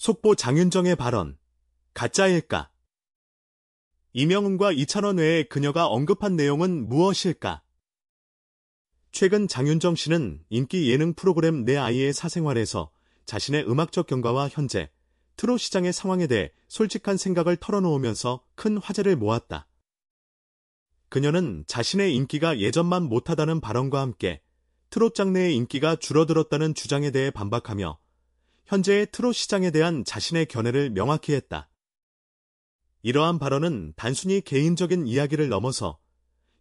속보 장윤정의 발언. 가짜일까? 이명훈과 이찬원 외에 그녀가 언급한 내용은 무엇일까? 최근 장윤정 씨는 인기 예능 프로그램 내 아이의 사생활에서 자신의 음악적 경과와 현재 트롯 시장의 상황에 대해 솔직한 생각을 털어놓으면서 큰 화제를 모았다. 그녀는 자신의 인기가 예전만 못하다는 발언과 함께 트롯 장르의 인기가 줄어들었다는 주장에 대해 반박하며 현재의 트롯 시장에 대한 자신의 견해를 명확히 했다. 이러한 발언은 단순히 개인적인 이야기를 넘어서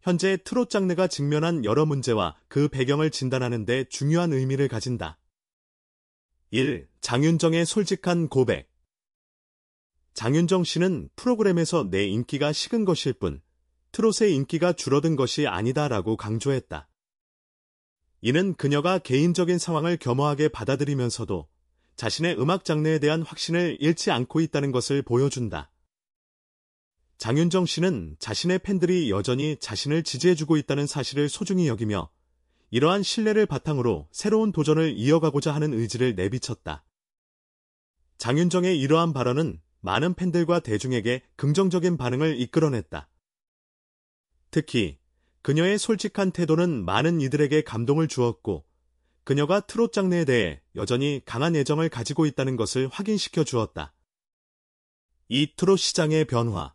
현재 트롯 장르가 직면한 여러 문제와 그 배경을 진단하는 데 중요한 의미를 가진다. 1. 장윤정의 솔직한 고백 장윤정 씨는 프로그램에서 내 인기가 식은 것일 뿐 트롯의 인기가 줄어든 것이 아니다라고 강조했다. 이는 그녀가 개인적인 상황을 겸허하게 받아들이면서도 자신의 음악 장르에 대한 확신을 잃지 않고 있다는 것을 보여준다. 장윤정 씨는 자신의 팬들이 여전히 자신을 지지해주고 있다는 사실을 소중히 여기며 이러한 신뢰를 바탕으로 새로운 도전을 이어가고자 하는 의지를 내비쳤다. 장윤정의 이러한 발언은 많은 팬들과 대중에게 긍정적인 반응을 이끌어냈다. 특히 그녀의 솔직한 태도는 많은 이들에게 감동을 주었고 그녀가 트롯 장르에 대해 여전히 강한 애정을 가지고 있다는 것을 확인시켜 주었다. 이 트롯 시장의 변화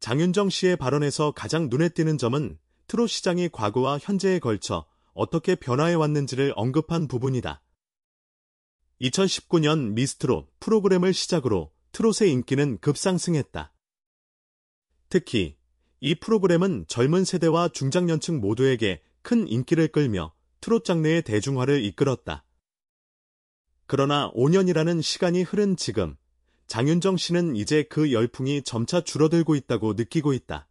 장윤정 씨의 발언에서 가장 눈에 띄는 점은 트롯 시장이 과거와 현재에 걸쳐 어떻게 변화해 왔는지를 언급한 부분이다. 2019년 미스트롯 프로그램을 시작으로 트롯의 인기는 급상승했다. 특히 이 프로그램은 젊은 세대와 중장년층 모두에게 큰 인기를 끌며 트롯 장르의 대중화를 이끌었다. 그러나 5년이라는 시간이 흐른 지금 장윤정 씨는 이제 그 열풍이 점차 줄어들고 있다고 느끼고 있다.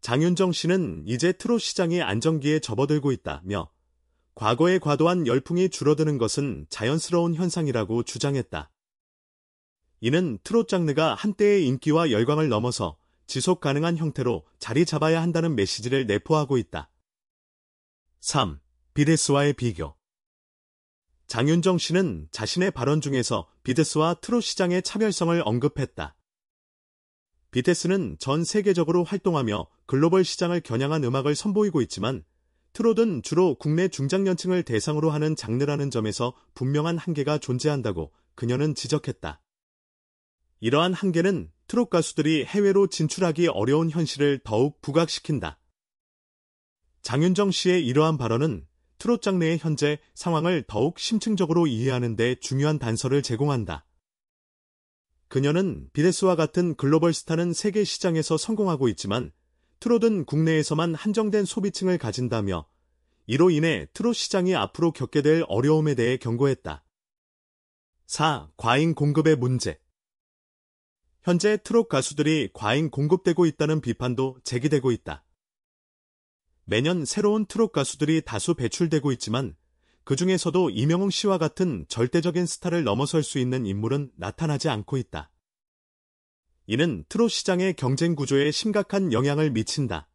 장윤정 씨는 이제 트롯 시장이 안정기에 접어들고 있다며 과거에 과도한 열풍이 줄어드는 것은 자연스러운 현상이라고 주장했다. 이는 트롯 장르가 한때의 인기와 열광을 넘어서 지속 가능한 형태로 자리 잡아야 한다는 메시지를 내포하고 있다. 3. 비데스와의 비교 장윤정 씨는 자신의 발언 중에서 비데스와 트롯 시장의 차별성을 언급했다. 비데스는 전 세계적으로 활동하며 글로벌 시장을 겨냥한 음악을 선보이고 있지만 트롯은 주로 국내 중장년층을 대상으로 하는 장르라는 점에서 분명한 한계가 존재한다고 그녀는 지적했다. 이러한 한계는 트롯 가수들이 해외로 진출하기 어려운 현실을 더욱 부각시킨다. 장윤정 씨의 이러한 발언은 트롯 장르의 현재 상황을 더욱 심층적으로 이해하는 데 중요한 단서를 제공한다. 그녀는 비데스와 같은 글로벌 스타는 세계 시장에서 성공하고 있지만 트롯은 국내에서만 한정된 소비층을 가진다며 이로 인해 트롯 시장이 앞으로 겪게 될 어려움에 대해 경고했다. 4. 과잉 공급의 문제 현재 트롯 가수들이 과잉 공급되고 있다는 비판도 제기되고 있다. 매년 새로운 트롯 가수들이 다수 배출되고 있지만 그 중에서도 이명웅 씨와 같은 절대적인 스타를 넘어설 수 있는 인물은 나타나지 않고 있다. 이는 트롯 시장의 경쟁 구조에 심각한 영향을 미친다.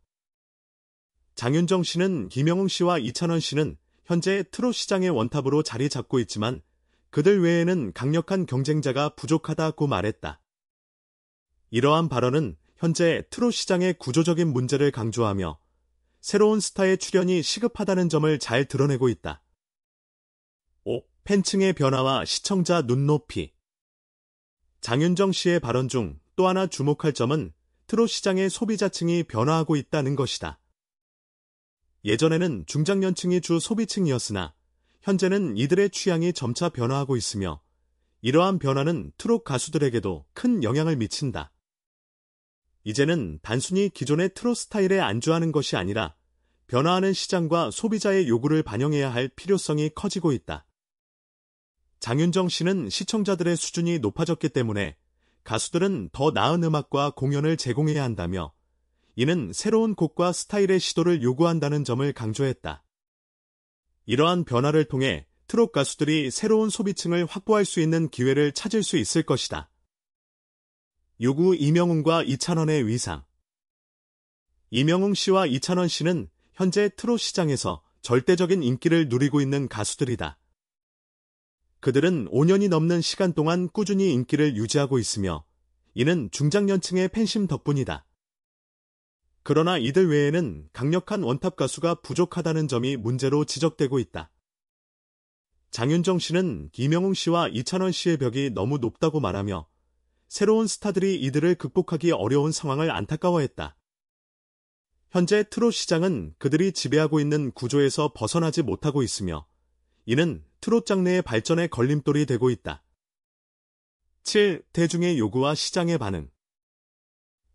장윤정 씨는 김영웅 씨와 이찬원 씨는 현재 트롯 시장의 원탑으로 자리 잡고 있지만 그들 외에는 강력한 경쟁자가 부족하다고 말했다. 이러한 발언은 현재 트롯 시장의 구조적인 문제를 강조하며 새로운 스타의 출현이 시급하다는 점을 잘 드러내고 있다. 5. 팬층의 변화와 시청자 눈높이 장윤정 씨의 발언 중 또 하나 주목할 점은 트롯 시장의 소비자층이 변화하고 있다는 것이다. 예전에는 중장년층이 주 소비층이었으나 현재는 이들의 취향이 점차 변화하고 있으며 이러한 변화는 트롯 가수들에게도 큰 영향을 미친다. 이제는 단순히 기존의 트롯 스타일에 안주하는 것이 아니라 변화하는 시장과 소비자의 요구를 반영해야 할 필요성이 커지고 있다. 장윤정 씨는 시청자들의 수준이 높아졌기 때문에 가수들은 더 나은 음악과 공연을 제공해야 한다며 이는 새로운 곡과 스타일의 시도를 요구한다는 점을 강조했다. 이러한 변화를 통해 트롯 가수들이 새로운 소비층을 확보할 수 있는 기회를 찾을 수 있을 것이다. 요구 이명웅과 이찬원의 위상 이명웅 씨와 이찬원 씨는 현재 트롯 시장에서 절대적인 인기를 누리고 있는 가수들이다. 그들은 5년이 넘는 시간 동안 꾸준히 인기를 유지하고 있으며 이는 중장년층의 팬심 덕분이다. 그러나 이들 외에는 강력한 원탑 가수가 부족하다는 점이 문제로 지적되고 있다. 장윤정 씨는 이명웅 씨와 이찬원 씨의 벽이 너무 높다고 말하며 새로운 스타들이 이들을 극복하기 어려운 상황을 안타까워했다. 현재 트롯 시장은 그들이 지배하고 있는 구조에서 벗어나지 못하고 있으며 이는 트롯 장르의 발전에 걸림돌이 되고 있다. 7. 대중의 요구와 시장의 반응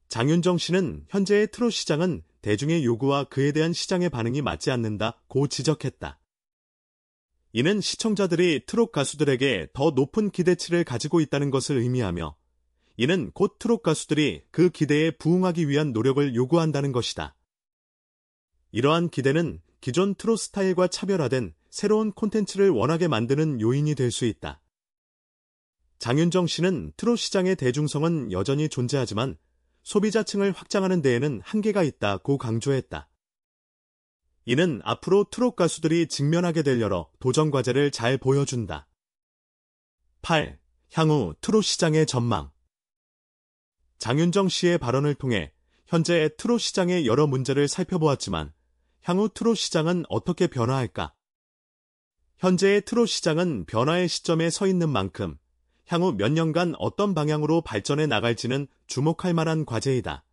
장윤정 씨는 현재의 트롯 시장은 대중의 요구와 그에 대한 시장의 반응이 맞지 않는다고 지적했다. 이는 시청자들이 트롯 가수들에게 더 높은 기대치를 가지고 있다는 것을 의미하며 이는 곧 트롯 가수들이 그 기대에 부응하기 위한 노력을 요구한다는 것이다. 이러한 기대는 기존 트롯 스타일과 차별화된 새로운 콘텐츠를 원하게 만드는 요인이 될 수 있다. 장윤정 씨는 트롯 시장의 대중성은 여전히 존재하지만 소비자층을 확장하는 데에는 한계가 있다고 강조했다. 이는 앞으로 트롯 가수들이 직면하게 될 여러 도전 과제를 잘 보여준다. 8. 향후 트롯 시장의 전망 장윤정 씨의 발언을 통해 현재의 트롯 시장의 여러 문제를 살펴보았지만 향후 트롯 시장은 어떻게 변화할까? 현재의 트롯 시장은 변화의 시점에 서 있는 만큼 향후 몇 년간 어떤 방향으로 발전해 나갈지는 주목할 만한 과제이다.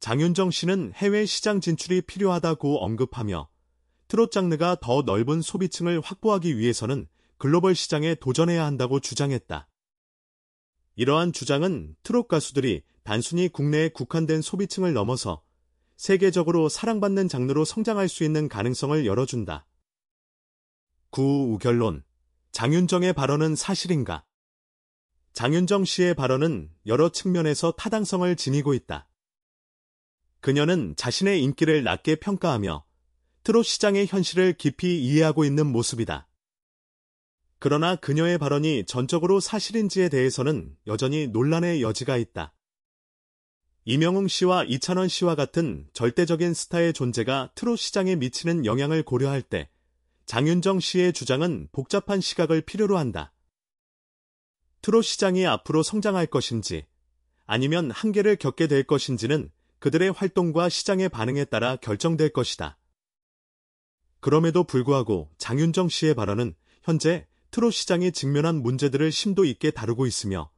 장윤정 씨는 해외 시장 진출이 필요하다고 언급하며 트롯 장르가 더 넓은 소비층을 확보하기 위해서는 글로벌 시장에 도전해야 한다고 주장했다. 이러한 주장은 트롯 가수들이 단순히 국내에 국한된 소비층을 넘어서 세계적으로 사랑받는 장르로 성장할 수 있는 가능성을 열어준다. 9. 우결론 장윤정의 발언은 사실인가? 장윤정 씨의 발언은 여러 측면에서 타당성을 지니고 있다. 그녀는 자신의 인기를 낮게 평가하며 트롯 시장의 현실을 깊이 이해하고 있는 모습이다. 그러나 그녀의 발언이 전적으로 사실인지에 대해서는 여전히 논란의 여지가 있다. 이명웅 씨와 이찬원 씨와 같은 절대적인 스타의 존재가 트롯 시장에 미치는 영향을 고려할 때 장윤정 씨의 주장은 복잡한 시각을 필요로 한다. 트롯 시장이 앞으로 성장할 것인지 아니면 한계를 겪게 될 것인지는 그들의 활동과 시장의 반응에 따라 결정될 것이다. 그럼에도 불구하고 장윤정 씨의 발언은 현재 트롯 시장이 직면한 문제들을 심도 있게 다루고 있으며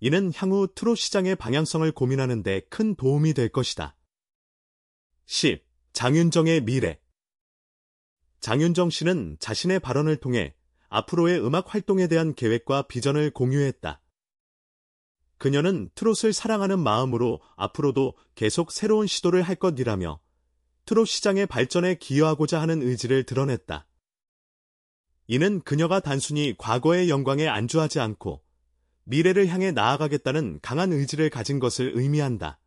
이는 향후 트롯 시장의 방향성을 고민하는 데 큰 도움이 될 것이다. 10. 장윤정의 미래 장윤정 씨는 자신의 발언을 통해 앞으로의 음악 활동에 대한 계획과 비전을 공유했다. 그녀는 트롯을 사랑하는 마음으로 앞으로도 계속 새로운 시도를 할 것이라며 트롯 시장의 발전에 기여하고자 하는 의지를 드러냈다. 이는 그녀가 단순히 과거의 영광에 안주하지 않고 미래를 향해 나아가겠다는 강한 의지를 가진 것을 의미한다.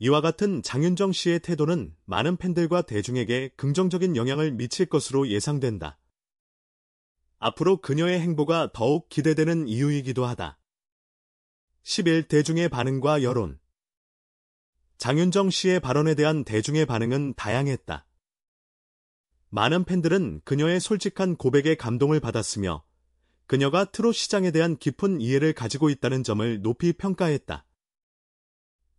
이와 같은 장윤정 씨의 태도는 많은 팬들과 대중에게 긍정적인 영향을 미칠 것으로 예상된다. 앞으로 그녀의 행보가 더욱 기대되는 이유이기도 하다. 10일 대중의 반응과 여론 장윤정 씨의 발언에 대한 대중의 반응은 다양했다. 많은 팬들은 그녀의 솔직한 고백에 감동을 받았으며 그녀가 트롯 시장에 대한 깊은 이해를 가지고 있다는 점을 높이 평가했다.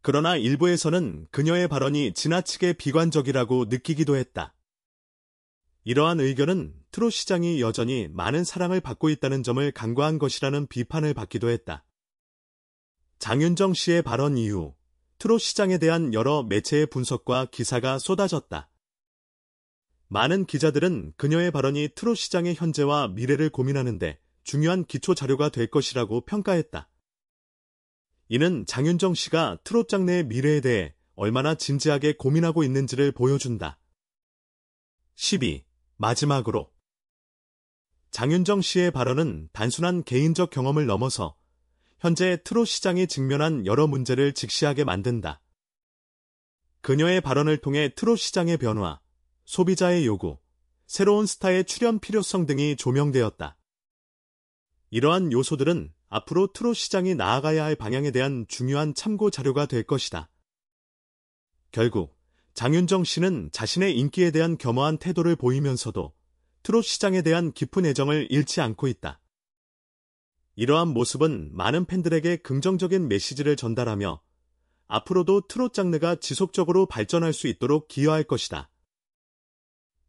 그러나 일부에서는 그녀의 발언이 지나치게 비관적이라고 느끼기도 했다. 이러한 의견은 트롯 시장이 여전히 많은 사랑을 받고 있다는 점을 간과한 것이라는 비판을 받기도 했다. 장윤정 씨의 발언 이후 트롯 시장에 대한 여러 매체의 분석과 기사가 쏟아졌다. 많은 기자들은 그녀의 발언이 트롯 시장의 현재와 미래를 고민하는데 중요한 기초 자료가 될 것이라고 평가했다. 이는 장윤정 씨가 트롯 장르의 미래에 대해 얼마나 진지하게 고민하고 있는지를 보여준다. 12. 마지막으로 장윤정 씨의 발언은 단순한 개인적 경험을 넘어서 현재 트롯 시장이 직면한 여러 문제를 직시하게 만든다. 그녀의 발언을 통해 트롯 시장의 변화, 소비자의 요구, 새로운 스타의 출연 필요성 등이 조명되었다. 이러한 요소들은 앞으로 트롯 시장이 나아가야 할 방향에 대한 중요한 참고 자료가 될 것이다. 결국 장윤정 씨는 자신의 인기에 대한 겸허한 태도를 보이면서도 트롯 시장에 대한 깊은 애정을 잃지 않고 있다. 이러한 모습은 많은 팬들에게 긍정적인 메시지를 전달하며 앞으로도 트롯 장르가 지속적으로 발전할 수 있도록 기여할 것이다.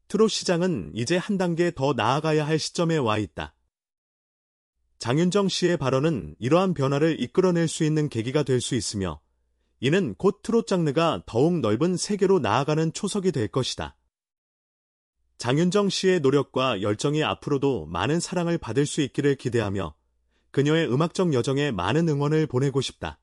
트롯 시장은 이제 한 단계 더 나아가야 할 시점에 와 있다. 장윤정 씨의 발언은 이러한 변화를 이끌어낼 수 있는 계기가 될 수 있으며 이는 곧 트롯 장르가 더욱 넓은 세계로 나아가는 초석이 될 것이다. 장윤정 씨의 노력과 열정이 앞으로도 많은 사랑을 받을 수 있기를 기대하며 그녀의 음악적 여정에 많은 응원을 보내고 싶다.